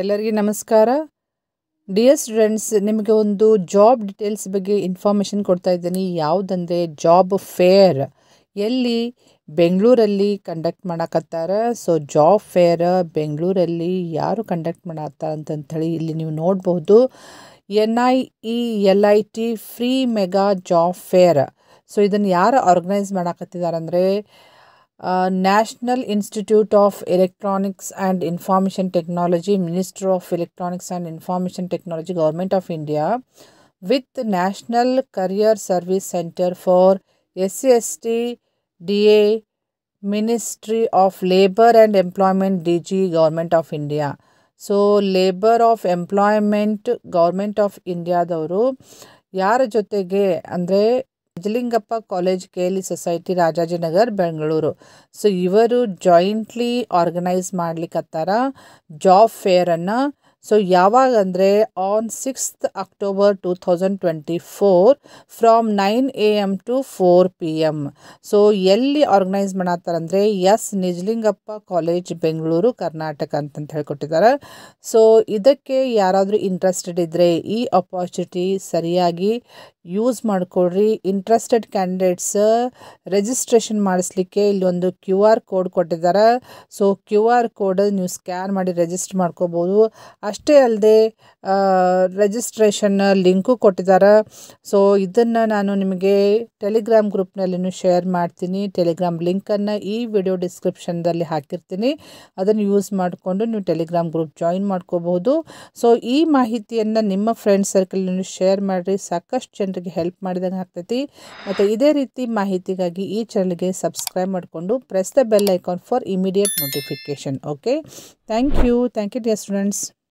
ಎಲ್ಲರಿಗೂ ನಮಸ್ಕಾರ dear students ನಿಮಗೆ ಒಂದು ಜಾಬ್ ಡಿಟೇಲ್ಸ್ ಬಗ್ಗೆ ಇನ್ಫಾರ್ಮೇಷನ್ ಕೊಡ್ತಾ ಇದ್ದೀನಿ ಯಾವುದಂದ್ರೆ ಜಾಬ್ ಫೇರ್ ಎಲ್ಲಿ ಬೆಂಗಳೂರಲ್ಲಿ ಕಂಡಕ್ಟ್ ಮಾಡಕತ್ತಾರ ಸೊ ಜಾಬ್ ಫೇರ್ ಬೆಂಗಳೂರಲ್ಲಿ ಯಾರು ಕಂಡಕ್ಟ್ ಮಾಡತ್ತಾರ ಅಂತಂಥೇಳಿ ಇಲ್ಲಿ ನೀವು ನೋಡ್ಬೋದು N I E L I T free mega job fair so ಇದನ್ನು ಯಾರು ಆರ್ಗನೈಸ್ ಮಾಡಕತ್ತಿದ್ದಾರೆ ಅಂದರೆ National Institute of Electronics and Information Technology, Minister of Electronics and Information Technology, Government of India, with the National Career Service Center for SCST DA, Ministry of Labour and Employment, DG, Government of India. So labour of employment government of ಇಂಡಿಯಾದವರು ಯಾರ ಜೊತೆಗೆ ಅಂದರೆ Nijalingappa college K L E society Rajajinagar Bengaluru so ಇವರು jointly organise ಮಾಡ್ಲಿಕ್ಕತ್ತಾರ job ಫೇರನ್ನು so ಯಾವಾಗ ಅಂದರೆ on sixth October two thousand twenty four from nine A M to four P M so ಎಲ್ಲಿ ಆರ್ಗನೈಸ್ ಮಾಡತ್ತಾರಂದರೆ ಎಸ್ ನಿಜಲಿಂಗಪ್ಪ ಕಾಲೇಜ್ ಬೆಂಗಳೂರು ಕರ್ನಾಟಕ ಅಂತಂತ ಹೇಳ್ಕೊಟ್ಟಿದ್ದಾರೆ ಸೊ ಇದಕ್ಕೆ ಯಾರಾದರೂ ಇಂಟ್ರೆಸ್ಟೆಡ್ ಇದ್ದರೆ ಈ ಅಪಾರ್ಚುನಿಟಿ ಸರಿಯಾಗಿ ಯೂಸ್ ಮಾಡಿಕೊಡ್ರಿ ಇಂಟ್ರೆಸ್ಟೆಡ್ ಕ್ಯಾಂಡಿಡೇಟ್ಸ್ ರಿಜಿಸ್ಟ್ರೇಷನ್ ಮಾಡಿಸ್ಲಿಕ್ಕೆ ಇಲ್ಲೊಂದು ಕ್ಯೂ ಆರ್ ಕೋಡ್ ಕೊಟ್ಟಿದ್ದಾರೆ ಸೊ ಕ್ಯೂ ಆರ್ ಕೋಡ್ ನೀವು ಸ್ಕ್ಯಾನ್ ಮಾಡಿ ರಿಜಿಸ್ಟರ್ ಮಾಡ್ಕೋಬೋದು ಅಷ್ಟೇ ಅಲ್ಲದೆ ರಿಜಿಸ್ಟ್ರೇಷನ್ ಲಿಂಕು ಕೊಟ್ಟಿದ್ದಾರೆ ಸೊ ಇದನ್ನು ನಾನು ನಿಮಗೆ ಟೆಲಿಗ್ರಾಮ್ ಗ್ರೂಪ್ನಲ್ಲಿನೂ ಶೇರ್ ಮಾಡ್ತೀನಿ ಟೆಲಿಗ್ರಾಮ್ ಲಿಂಕನ್ನು ಈ ವಿಡಿಯೋ ಡಿಸ್ಕ್ರಿಪ್ಷನ್ದಲ್ಲಿ ಹಾಕಿರ್ತೀನಿ ಅದನ್ನು ಯೂಸ್ ಮಾಡಿಕೊಂಡು ನೀವು ಟೆಲಿಗ್ರಾಮ್ ಗ್ರೂಪ್ ಜಾಯಿನ್ ಮಾಡ್ಕೋಬಹುದು ಸೊ ಈ ಮಾಹಿತಿಯನ್ನು ನಿಮ್ಮ ಫ್ರೆಂಡ್ ಸರ್ಕಲ್ನೂ ಶೇರ್ ಮಾಡಿರಿ ಸಾಕಷ್ಟು ಜನರಿಗೆ ಹೆಲ್ಪ್ ಮಾಡಿದಂಗೆ ಆಗ್ತೈತಿ ಮತ್ತು ಇದೇ ರೀತಿ ಮಾಹಿತಿಗಾಗಿ ಈ ಚಾನಲ್ಗೆ ಸಬ್ಸ್ಕ್ರೈಬ್ ಮಾಡಿಕೊಂಡು press the bell icon for immediate notification okay thank you thank you dear students